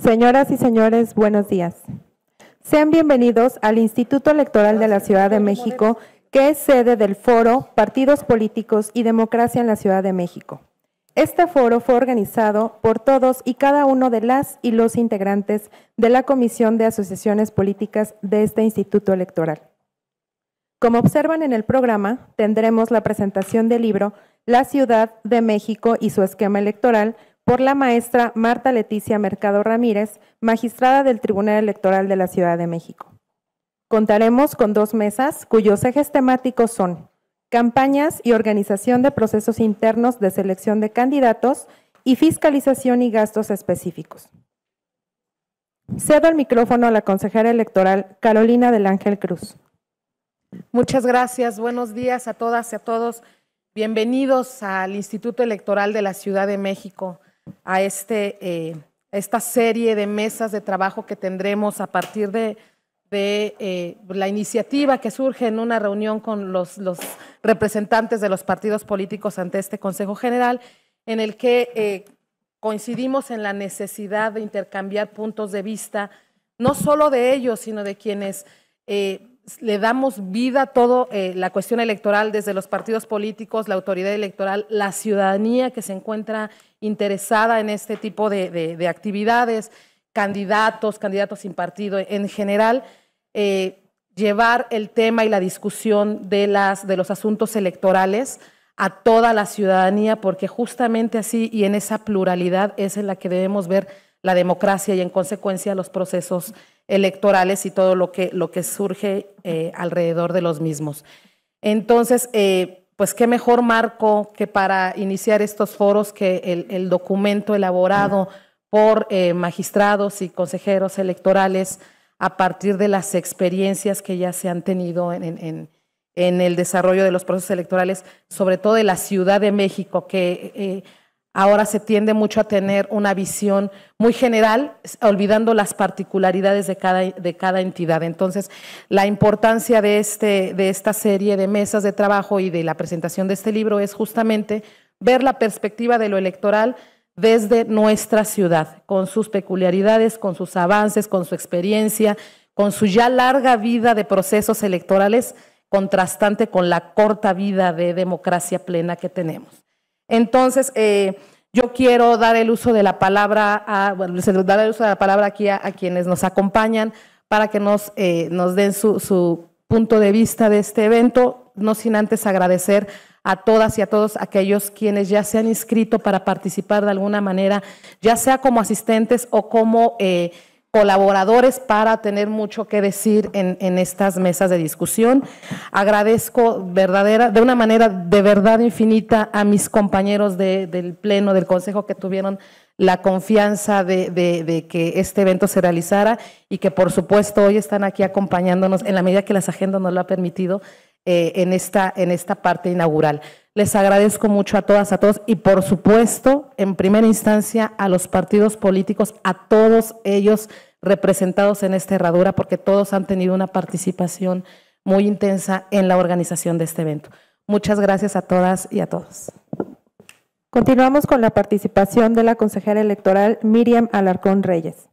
Señoras y señores, buenos días. Sean bienvenidos al Instituto Electoral de la Ciudad de México, que es sede del foro Partidos Políticos y Democracia en la Ciudad de México. Este foro fue organizado por todos y cada uno de las y los integrantes de la Comisión de Asociaciones Políticas de este Instituto Electoral. Como observan en el programa, tendremos la presentación del libro La Ciudad de México y su esquema electoral, por la maestra Marta Leticia Mercado Ramírez, magistrada del Tribunal Electoral de la Ciudad de México. Contaremos con dos mesas cuyos ejes temáticos son campañas y organización de procesos internos de selección de candidatos y fiscalización y gastos específicos. Cedo el micrófono a la consejera electoral Carolina del Ángel Cruz. Muchas gracias. Buenos días a todas y a todos. Bienvenidos al Instituto Electoral de la Ciudad de México a este, eh, esta serie de mesas de trabajo que tendremos a partir de, eh, la iniciativa que surge en una reunión con los, representantes de los partidos políticos ante este Consejo General, en el que eh, coincidimos en la necesidad de intercambiar puntos de vista, no solo de ellos, sino de quienes le damos vida a toda eh, la cuestión electoral desde los partidos políticos, la autoridad electoral, la ciudadanía que se encuentra interesada en este tipo de, actividades, candidatos, candidatos sin partido, en general, eh, llevar el tema y la discusión de, las, de los asuntos electorales a toda la ciudadanía, porque justamente así y en esa pluralidad es en la que debemos ver la democracia y en consecuencia los procesos electorales y todo lo que, lo que surge eh, alrededor de los mismos. Entonces, eh, pues qué mejor marco que para iniciar estos foros que el, documento elaborado por eh, magistrados y consejeros electorales a partir de las experiencias que ya se han tenido en, en el desarrollo de los procesos electorales, sobre todo de la Ciudad de México, que Ahora se tiende mucho a tener una visión muy general, olvidando las particularidades de cada, de cada entidad. Entonces, la importancia de, este, de esta serie de mesas de trabajo y de la presentación de este libro es justamente ver la perspectiva de lo electoral desde nuestra ciudad, con sus peculiaridades, con sus avances, con su experiencia, con su ya larga vida de procesos electorales, contrastante con la corta vida de democracia plena que tenemos. Entonces, eh, yo quiero dar el uso de la palabra, a, el uso de la palabra aquí a, quienes nos acompañan para que nos, eh, den su, punto de vista de este evento, no sin antes agradecer a todas y a todos aquellos quienes ya se han inscrito para participar de alguna manera, ya sea como asistentes o como... Eh, colaboradores para tener mucho que decir en, estas mesas de discusión. Agradezco verdadera, de una manera de verdad infinita a mis compañeros del Pleno, del Consejo, que tuvieron la confianza de, que este evento se realizara y que por supuesto hoy están aquí acompañándonos en la medida que las agendas nos lo ha permitido eh, en, esta, en esta parte inaugural. Les agradezco mucho a todas, a todos y por supuesto, en primera instancia, a los partidos políticos, a todos ellos representados en esta herradura, porque todos han tenido una participación muy intensa en la organización de este evento. Muchas gracias a todas y a todos. Continuamos con la participación de la consejera electoral Miriam Alarcón Reyes.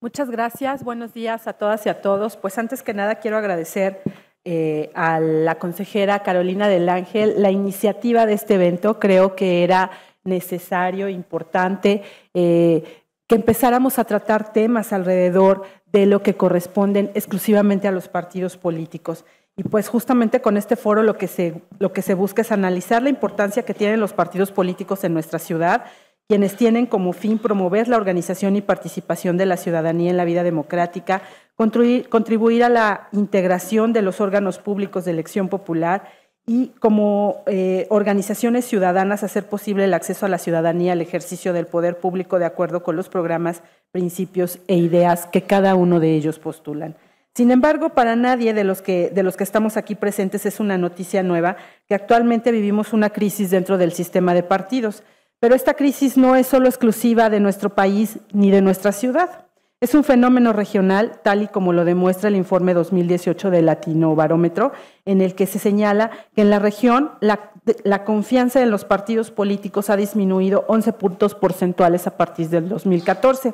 Muchas gracias, buenos días a todas y a todos. Pues antes que nada quiero agradecer eh, a la consejera Carolina del Ángel la iniciativa de este evento. Creo que era necesario, importante, eh, que empezáramos a tratar temas alrededor de lo que corresponden exclusivamente a los partidos políticos. Y pues justamente con este foro lo que lo que se busca es analizar la importancia que tienen los partidos políticos en nuestra ciudad, quienes tienen como fin promover la organización y participación de la ciudadanía en la vida democrática, contribuir, a la integración de los órganos públicos de elección popular y como eh, organizaciones ciudadanas hacer posible el acceso a la ciudadanía al ejercicio del poder público de acuerdo con los programas, principios e ideas que cada uno de ellos postulan. Sin embargo, para nadie de los, que, de los que estamos aquí presentes es una noticia nueva que actualmente vivimos una crisis dentro del sistema de partidos pero esta crisis no es solo exclusiva de nuestro país ni de nuestra ciudad. Es un fenómeno regional, tal y como lo demuestra el informe 2018 del Latino Barómetro, en el que se señala que en la región la, la confianza en los partidos políticos ha disminuido 11 puntos porcentuales a partir del 2014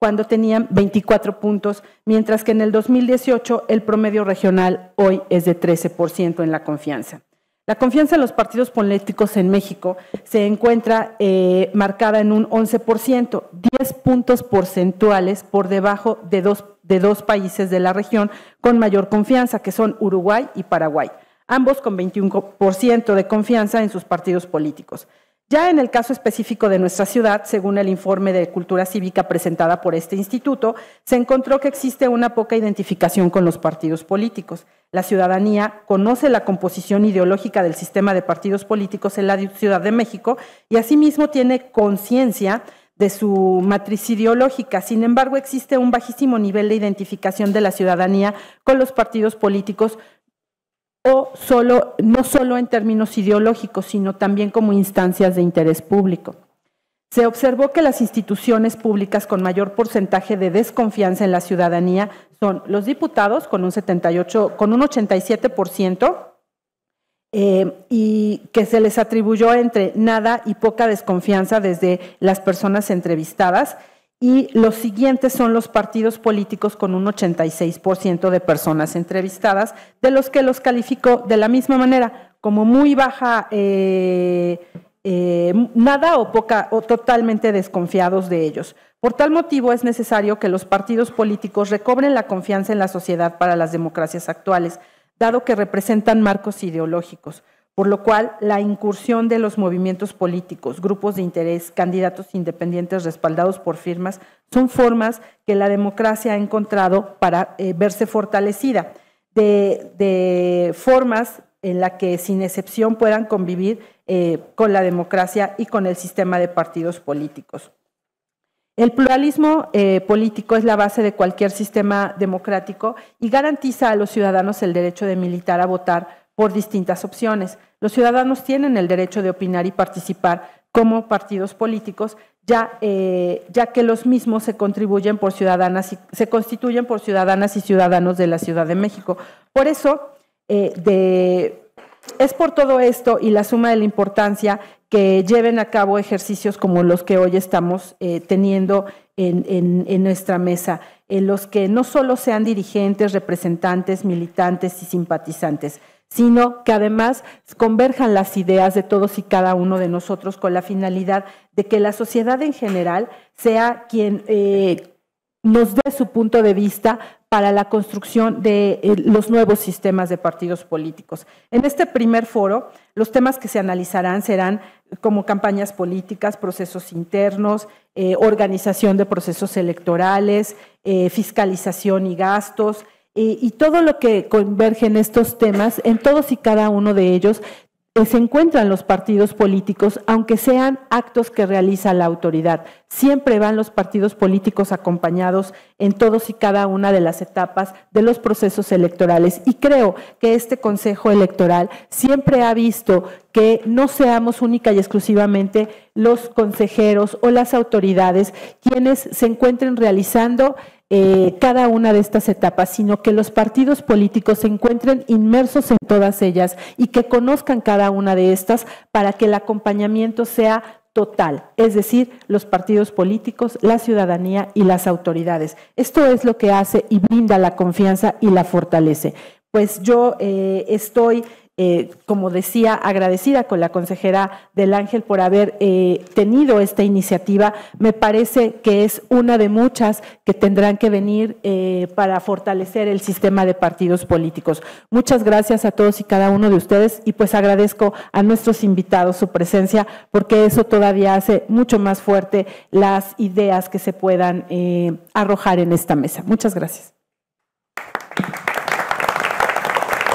cuando tenían 24 puntos, mientras que en el 2018 el promedio regional hoy es de 13% en la confianza. La confianza en los partidos políticos en México se encuentra eh, marcada en un 11%, 10 puntos porcentuales por debajo de dos, de dos países de la región con mayor confianza, que son Uruguay y Paraguay, ambos con 21% de confianza en sus partidos políticos. Ya en el caso específico de nuestra ciudad, según el informe de cultura cívica presentada por este instituto, se encontró que existe una poca identificación con los partidos políticos. La ciudadanía conoce la composición ideológica del sistema de partidos políticos en la Ciudad de México y asimismo tiene conciencia de su matriz ideológica. Sin embargo, existe un bajísimo nivel de identificación de la ciudadanía con los partidos políticos, o solo, no solo en términos ideológicos, sino también como instancias de interés público. Se observó que las instituciones públicas con mayor porcentaje de desconfianza en la ciudadanía son los diputados con un 78, con un 87%, eh, y que se les atribuyó entre nada y poca desconfianza desde las personas entrevistadas y los siguientes son los partidos políticos con un 86% de personas entrevistadas, de los que los calificó de la misma manera, como muy baja, eh, eh, nada o poca, o totalmente desconfiados de ellos. Por tal motivo es necesario que los partidos políticos recobren la confianza en la sociedad para las democracias actuales, dado que representan marcos ideológicos por lo cual la incursión de los movimientos políticos, grupos de interés, candidatos independientes respaldados por firmas, son formas que la democracia ha encontrado para eh, verse fortalecida, de, formas en las que sin excepción puedan convivir eh, con la democracia y con el sistema de partidos políticos. El pluralismo eh, político es la base de cualquier sistema democrático y garantiza a los ciudadanos el derecho de militar a votar por distintas opciones. Los ciudadanos tienen el derecho de opinar y participar como partidos políticos, ya, eh, ya que los mismos se contribuyen por ciudadanas y, se constituyen por ciudadanas y ciudadanos de la Ciudad de México. Por eso, eh, es por todo esto y la suma de la importancia que lleven a cabo ejercicios como los que hoy estamos eh, teniendo en, nuestra mesa, en los que no solo sean dirigentes, representantes, militantes y simpatizantes, sino que además converjan las ideas de todos y cada uno de nosotros con la finalidad de que la sociedad en general sea quien eh, nos dé su punto de vista para la construcción de eh, los nuevos sistemas de partidos políticos. En este primer foro, los temas que se analizarán serán como campañas políticas, procesos internos, eh, organización de procesos electorales, fiscalización y gastos, y, todo lo que converge en estos temas, en todos y cada uno de ellos, eh, se encuentran los partidos políticos, aunque sean actos que realiza la autoridad. Siempre van los partidos políticos acompañados en todos y cada una de las etapas de los procesos electorales. Y creo que este Consejo Electoral siempre ha visto que no seamos única y exclusivamente los consejeros o las autoridades quienes se encuentren realizando eh, cada una de estas etapas, sino que los partidos políticos se encuentren inmersos en todas ellas y que conozcan cada una de estas para que el acompañamiento sea total, es decir, los partidos políticos, la ciudadanía y las autoridades. Esto es lo que hace y brinda la confianza y la fortalece. Pues yo eh, estoy eh, como decía, agradecida con la consejera del Ángel por haber eh, tenido esta iniciativa. Me parece que es una de muchas que tendrán que venir eh, para fortalecer el sistema de partidos políticos. Muchas gracias a todos y cada uno de ustedes y pues agradezco a nuestros invitados su presencia porque eso todavía hace mucho más fuerte las ideas que se puedan arrojar en esta mesa. Muchas gracias.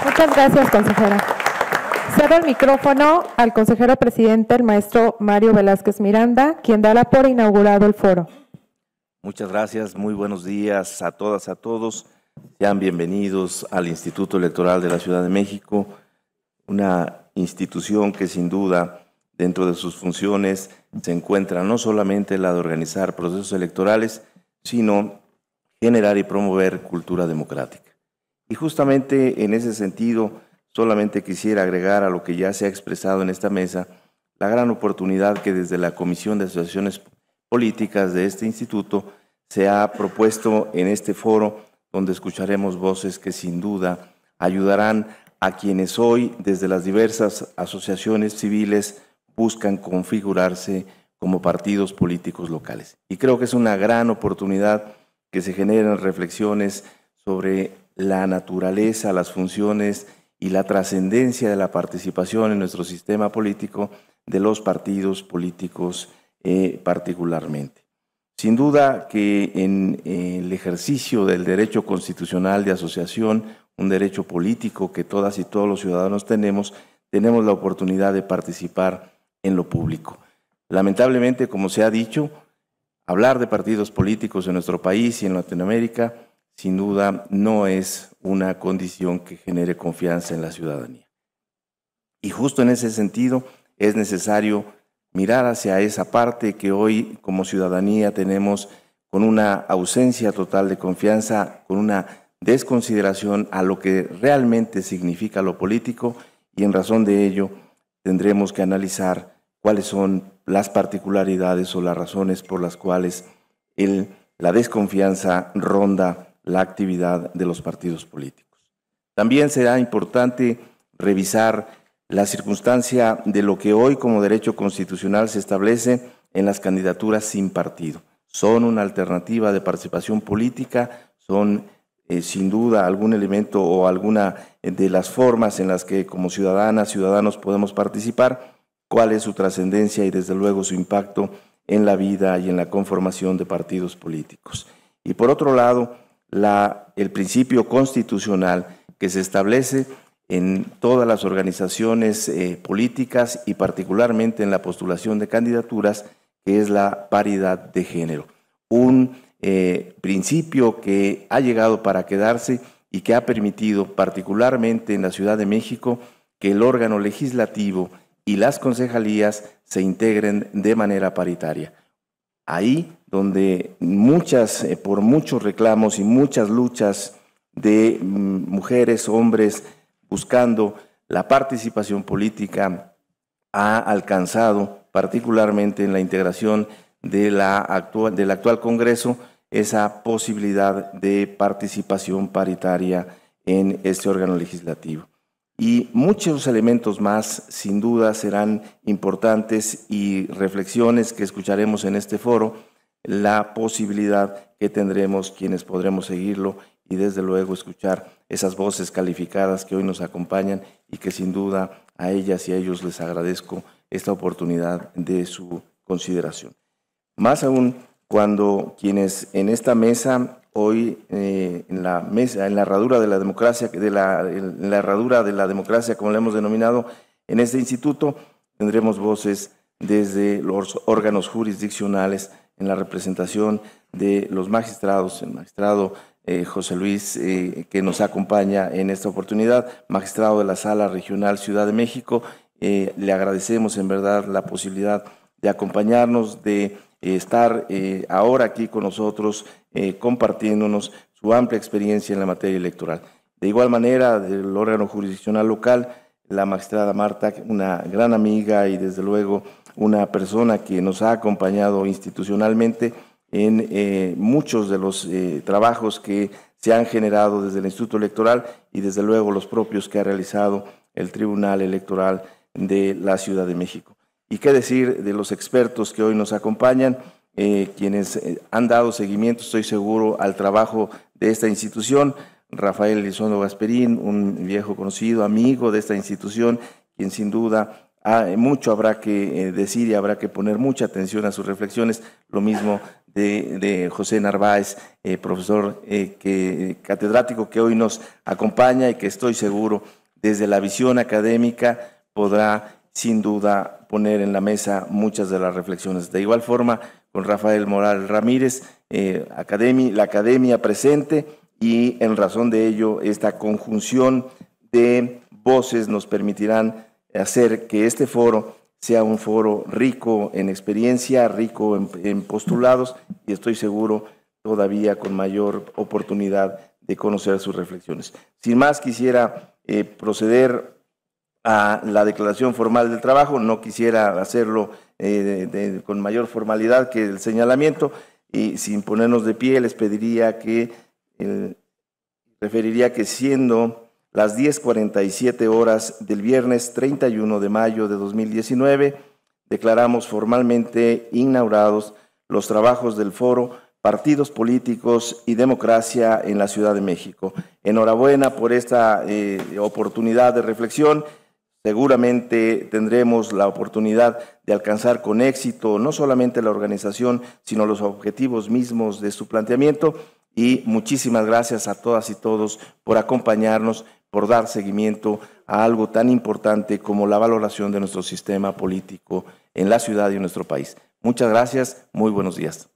Muchas gracias, consejera. Cedo el micrófono al consejero presidente, el maestro Mario Velázquez Miranda, quien dará por inaugurado el foro. Muchas gracias, muy buenos días a todas, a todos. Sean bienvenidos al Instituto Electoral de la Ciudad de México, una institución que sin duda dentro de sus funciones se encuentra no solamente la de organizar procesos electorales, sino generar y promover cultura democrática. Y justamente en ese sentido, Solamente quisiera agregar a lo que ya se ha expresado en esta mesa la gran oportunidad que desde la Comisión de Asociaciones Políticas de este instituto se ha propuesto en este foro donde escucharemos voces que sin duda ayudarán a quienes hoy desde las diversas asociaciones civiles buscan configurarse como partidos políticos locales. Y creo que es una gran oportunidad que se generen reflexiones sobre la naturaleza, las funciones y la trascendencia de la participación en nuestro sistema político de los partidos políticos eh, particularmente. Sin duda que en eh, el ejercicio del derecho constitucional de asociación, un derecho político que todas y todos los ciudadanos tenemos, tenemos la oportunidad de participar en lo público. Lamentablemente, como se ha dicho, hablar de partidos políticos en nuestro país y en Latinoamérica sin duda no es una condición que genere confianza en la ciudadanía. Y justo en ese sentido es necesario mirar hacia esa parte que hoy como ciudadanía tenemos con una ausencia total de confianza, con una desconsideración a lo que realmente significa lo político y en razón de ello tendremos que analizar cuáles son las particularidades o las razones por las cuales la desconfianza ronda la actividad de los partidos políticos. También será importante revisar la circunstancia de lo que hoy como derecho constitucional se establece en las candidaturas sin partido. Son una alternativa de participación política, son eh, sin duda algún elemento o alguna de las formas en las que como ciudadanas, ciudadanos podemos participar, cuál es su trascendencia y desde luego su impacto en la vida y en la conformación de partidos políticos. Y por otro lado, el principio constitucional que se establece en todas las organizaciones eh, políticas y particularmente en la postulación de candidaturas, que es la paridad de género. Un eh, principio que ha llegado para quedarse y que ha permitido, particularmente en la Ciudad de México, que el órgano legislativo y las concejalías se integren de manera paritaria. Ahí donde muchas, eh, por muchos reclamos y muchas luchas de mm, mujeres, hombres, buscando la participación política, ha alcanzado, particularmente en la integración de la del actual Congreso, esa posibilidad de participación paritaria en este órgano legislativo. Y muchos elementos más, sin duda, serán importantes y reflexiones que escucharemos en este foro la posibilidad que tendremos quienes podremos seguirlo y desde luego escuchar esas voces calificadas que hoy nos acompañan y que sin duda a ellas y a ellos les agradezco esta oportunidad de su consideración. Más aún cuando quienes en esta mesa hoy eh, en la mesa en la herradura de la democracia de la, en la herradura de la democracia como la hemos denominado en este instituto tendremos voces desde los órganos jurisdiccionales en la representación de los magistrados, el magistrado eh, José Luis, eh, que nos acompaña en esta oportunidad, magistrado de la Sala Regional Ciudad de México. Eh, le agradecemos en verdad la posibilidad de acompañarnos, de estar ahora aquí con nosotros, compartiéndonos su amplia experiencia en la materia electoral. De igual manera, del órgano jurisdiccional local, la magistrada Marta, una gran amiga y desde luego una persona que nos ha acompañado institucionalmente en eh, muchos de los eh, trabajos que se han generado desde el Instituto Electoral y desde luego los propios que ha realizado el Tribunal Electoral de la Ciudad de México. Y qué decir de los expertos que hoy nos acompañan, eh, quienes han dado seguimiento, estoy seguro, al trabajo de esta institución. Rafael Elizondo Gasperín, un viejo conocido, amigo de esta institución, quien sin duda Ah, eh, mucho habrá que eh, decir y habrá que poner mucha atención a sus reflexiones. Lo mismo de, José Narváez, eh, profesor que, catedrático que hoy nos acompaña y que estoy seguro desde la visión académica podrá sin duda poner en la mesa muchas de las reflexiones. De igual forma, con Rafael Moral Ramírez, academia, la academia presente y en razón de ello esta conjunción de voces nos permitirán hacer que este foro sea un foro rico en experiencia, rico en, postulados y estoy seguro todavía con mayor oportunidad de conocer sus reflexiones. Sin más, quisiera eh, proceder a la declaración formal del trabajo. No quisiera hacerlo eh, con mayor formalidad que el señalamiento y sin ponernos de pie les pediría que, referiría que siendo las 10.47 horas del viernes 31 de mayo de 2019, declaramos formalmente inaugurados los trabajos del foro Partidos Políticos y Democracia en la Ciudad de México. Enhorabuena por esta eh, oportunidad de reflexión. Seguramente tendremos la oportunidad de alcanzar con éxito no solamente la organización, sino los objetivos mismos de su planteamiento y muchísimas gracias a todas y todos por acompañarnos, por dar seguimiento a algo tan importante como la valoración de nuestro sistema político en la ciudad y en nuestro país. Muchas gracias, muy buenos días.